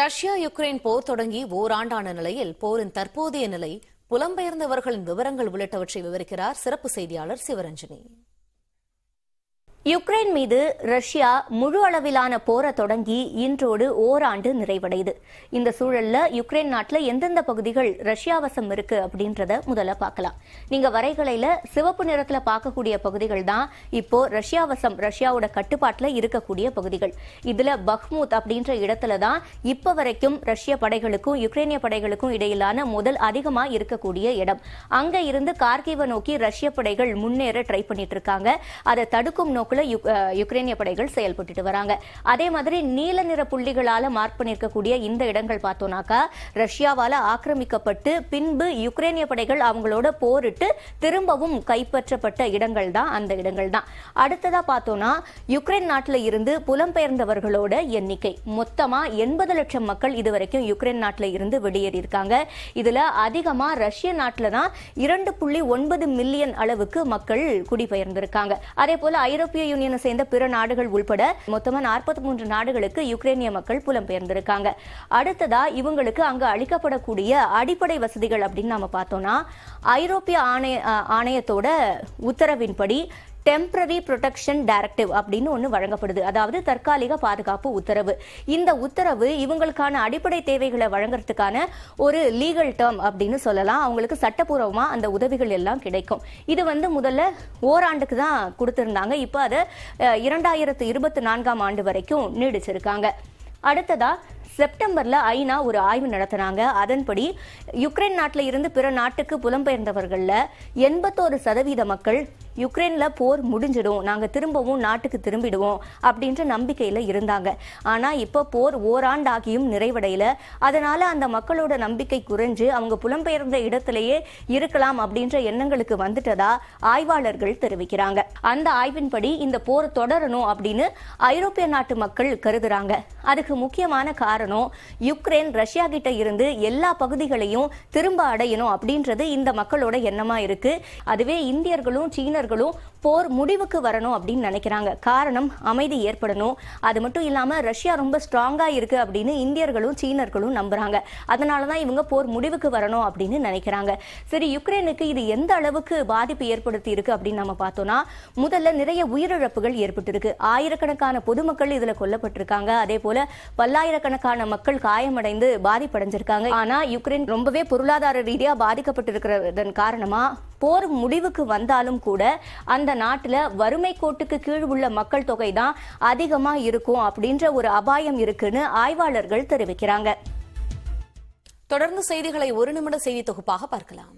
Russia Ukraine போர் தொடங்கி ஓராண்டான நிலையில் போரின் தற்போதைய நிலை புலம்பெயர்ந்தவர்களின் விவரங்கள் உள்ளிட்டவற்றை விவரிக்கிறார் சிறப்பு செய்தியாளர் சிவரஞ்சனி யுக்ரைன் மீது ரஷ்யா முழு அளவிலான போரை தொடங்கி இன்றோடு ஓராண்டு நிறைவடையுது இந்த சூழல்ல யுக்ரைன் நாட்டில் எந்தெந்த பகுதிகள் ரஷ்யா வசம் இருக்கு அப்படின்றத முதல்ல பார்க்கலாம் நீங்க வரைகலையில சிவப்பு நிறத்துல பார்க்கக்கூடிய பகுதிகள் தான் இப்போ ரஷ்யா வசம் ரஷ்யாவோட கட்டுப்பாட்டில் இருக்கக்கூடிய பகுதிகள் இதுல பஹ்மூத் அப்படின்ற இடத்துல தான் இப்ப வரைக்கும் ரஷ்ய படைகளுக்கும் யுக்ரைனிய படைகளுக்கும் இடையிலான முதல் அதிகமா இருக்கக்கூடிய இடம் அங்க இருந்து கார்கிவ நோக்கி ரஷ்ய படைகள் முன்னேற ட்ரை பண்ணிட்டு இருக்காங்க அதை தடுக்கும் நோக்கில் போல யுக்ரைனிய படைகள் செயல்பட்டு வராங்க அதே மாதிரி நீல நிற புள்ளிகளால மார்க் பண்ணிருக்கக்கூடிய இந்த இடங்கள் பார்த்தோம்னாக்கா ரஷ்யாவால ஆக்கிரமிக்கப்பட்டு பின்பு யுக்ரைனிய படைகள் அவங்களோட போரிட்டு திரும்பவும் கைப்பற்றப்பட்ட இடங்கள் தான் அந்த இடங்கள் தான் அடுத்ததா பார்த்தோம்னா யுக்ரைன் நாட்டில் இருந்து புலம்பெயர்ந்தவர்களோட எண்ணிக்கை மொத்தமா எண்பது லட்சம் மக்கள் இதுவரைக்கும் யுக்ரைன் நாட்டில் இருந்து வெளியேறி இருக்காங்க இதுல அதிகமா ரஷ்ய நாட்டில் தான் இரண்டு புள்ளி ஒன்பது மில்லியன் அளவுக்கு மக்கள் குடிபெயர்ந்திருக்காங்க அதே போல ஐரோப்பிய யூனியனை சேர்ந்த பிற நாடுகள் உள்பட மொத்தமா நாற்பத்தி மூன்று நாடுகளுக்கு யுக்ரைனிய மக்கள் புலம்பெயர்ந்திருக்காங்க அடுத்ததா இவங்களுக்கு அங்கு அளிக்கப்படக்கூடிய அடிப்படை வசதிகள் அப்படின்னு நம்ம பார்த்தோம்னா ஐரோப்பிய ஆணைய ஆணையத்தோட உத்தரவின்படி டெம்பரரி ப்ரொடெக்ஷன் டைரக்டிவ் அப்படின்னு ஒன்று வழங்கப்படுது அதாவது தற்காலிக பாதுகாப்பு உத்தரவு இந்த உத்தரவு இவங்களுக்கான அடிப்படை தேவைகளை வழங்குறதுக்கான ஒரு லீகல் டேர்ம் அப்படின்னு சொல்லலாம் அவங்களுக்கு சட்டப்பூர்வமாக அந்த உதவிகள் எல்லாம் கிடைக்கும் இது வந்து முதல்ல ஓராண்டுக்கு தான் கொடுத்துருந்தாங்க இப்போ அதை இரண்டாயிரத்து இருபத்தி நான்காம் ஆண்டு வரைக்கும் நீடிச்சிருக்காங்க அடுத்ததா செப்டம்பர்ல ஐநா ஒரு ஆய்வு நடத்தினாங்க அதன்படி யுக்ரைன் நாட்டில் இருந்து பிற நாட்டுக்கு புலம்பெயர்ந்தவர்களில் எண்பத்தோரு சதவீத மக்கள் யுக்ரைனில் போர் முடிஞ்சிடும் நாங்கள் திரும்பவும் நாட்டுக்கு திரும்பிடுவோம் அப்படின்ற நம்பிக்கையில் இருந்தாங்க ஆனால் இப்போ போர் ஓராண்டாகியும் நிறைவடையில அதனால் அந்த மக்களோட நம்பிக்கை குறைஞ்சு அவங்க புலம்பெயர்ந்த இடத்திலேயே இருக்கலாம் அப்படின்ற எண்ணங்களுக்கு வந்துட்டதா ஆய்வாளர்கள் தெரிவிக்கிறாங்க அந்த ஆய்வின்படி இந்த போர் தொடரணும் அப்படின்னு ஐரோப்பிய நாட்டு மக்கள் கருதுறாங்க அதுக்கு முக்கியமான காரணம் காரணம் யுக்ரைன் ரஷ்யா கிட்ட இருந்து எல்லா பகுதிகளையும் திரும்ப அடையணும் அப்படின்றது இந்த மக்களோட எண்ணமா இருக்கு அதுவே இந்தியர்களும் சீனர்களும் போர் முடிவுக்கு வரணும் அப்படின்னு நினைக்கிறாங்க காரணம் அமைதி ஏற்படணும் அது மட்டும் இல்லாம ரஷ்யா ரொம்ப ஸ்ட்ராங்கா இருக்கு அப்படின்னு இந்தியர்களும் சீனர்களும் நம்புறாங்க அதனாலதான் இவங்க போர் முடிவுக்கு வரணும் அப்படின்னு நினைக்கிறாங்க சரி யுக்ரைனுக்கு இது எந்த அளவுக்கு பாதிப்பு ஏற்படுத்தி இருக்கு அப்படின்னு நம்ம பார்த்தோம்னா முதல்ல நிறைய உயிரிழப்புகள் ஏற்பட்டிருக்கு ஆயிரக்கணக்கான பொதுமக்கள் இதுல கொல்லப்பட்டிருக்காங்க அதே போல பல்லாயிரக்கணக்கான ஆயிரக்கணக்கான மக்கள் காயமடைந்து பாதிப்படைஞ்சிருக்காங்க ஆனா யுக்ரைன் ரொம்பவே பொருளாதார ரீதியா பாதிக்கப்பட்டிருக்கிறதன் காரணமா போர் முடிவுக்கு வந்தாலும் கூட அந்த நாட்டில் வறுமை கோட்டுக்கு கீழ் உள்ள மக்கள் தொகை தான் அதிகமாக இருக்கும் அப்படின்ற ஒரு அபாயம் இருக்குன்னு ஆய்வாளர்கள் தெரிவிக்கிறாங்க தொடர்ந்து செய்திகளை ஒரு நிமிட செய்தி தொகுப்பாக பார்க்கலாம்